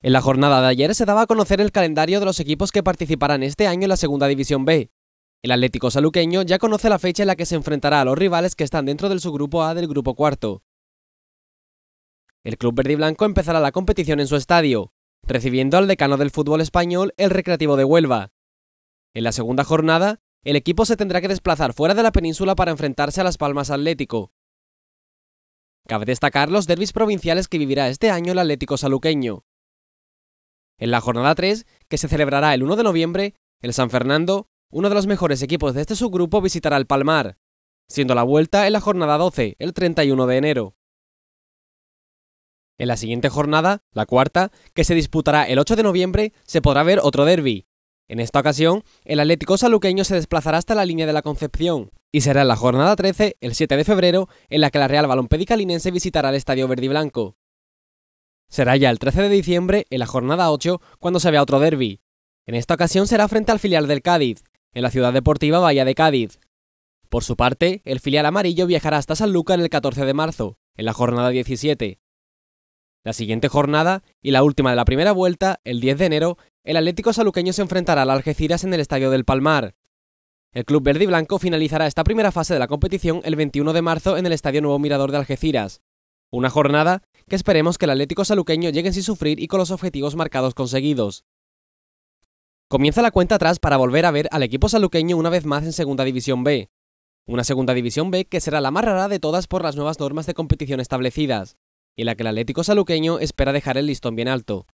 En la jornada de ayer se daba a conocer el calendario de los equipos que participarán este año en la Segunda División B. El Atlético Saluqueño ya conoce la fecha en la que se enfrentará a los rivales que están dentro del grupo A del grupo cuarto. El club verde y blanco empezará la competición en su estadio, recibiendo al decano del fútbol español, el Recreativo de Huelva. En la segunda jornada, el equipo se tendrá que desplazar fuera de la península para enfrentarse a Las Palmas Atlético. Cabe destacar los derbis provinciales que vivirá este año el Atlético Saluqueño. En la jornada 3, que se celebrará el 1 de noviembre, el San Fernando, uno de los mejores equipos de este subgrupo, visitará el Palmar, siendo la vuelta en la jornada 12, el 31 de enero. En la siguiente jornada, la cuarta, que se disputará el 8 de noviembre, se podrá ver otro derby. En esta ocasión, el Atlético Saluqueño se desplazará hasta la línea de la Concepción, y será en la jornada 13, el 7 de febrero, en la que la Real Balompédica Linense visitará el Estadio Verde Blanco. Será ya el 13 de diciembre, en la jornada 8, cuando se vea otro derby. En esta ocasión será frente al filial del Cádiz, en la ciudad deportiva Bahía de Cádiz. Por su parte, el filial amarillo viajará hasta San en el 14 de marzo, en la jornada 17. La siguiente jornada, y la última de la primera vuelta, el 10 de enero, el Atlético Saluqueño se enfrentará al Algeciras en el Estadio del Palmar. El club verde y blanco finalizará esta primera fase de la competición el 21 de marzo en el Estadio Nuevo Mirador de Algeciras. Una jornada que esperemos que el Atlético Saluqueño llegue sin sufrir y con los objetivos marcados conseguidos. Comienza la cuenta atrás para volver a ver al equipo saluqueño una vez más en Segunda División B. Una Segunda División B que será la más rara de todas por las nuevas normas de competición establecidas, y la que el Atlético Saluqueño espera dejar el listón bien alto.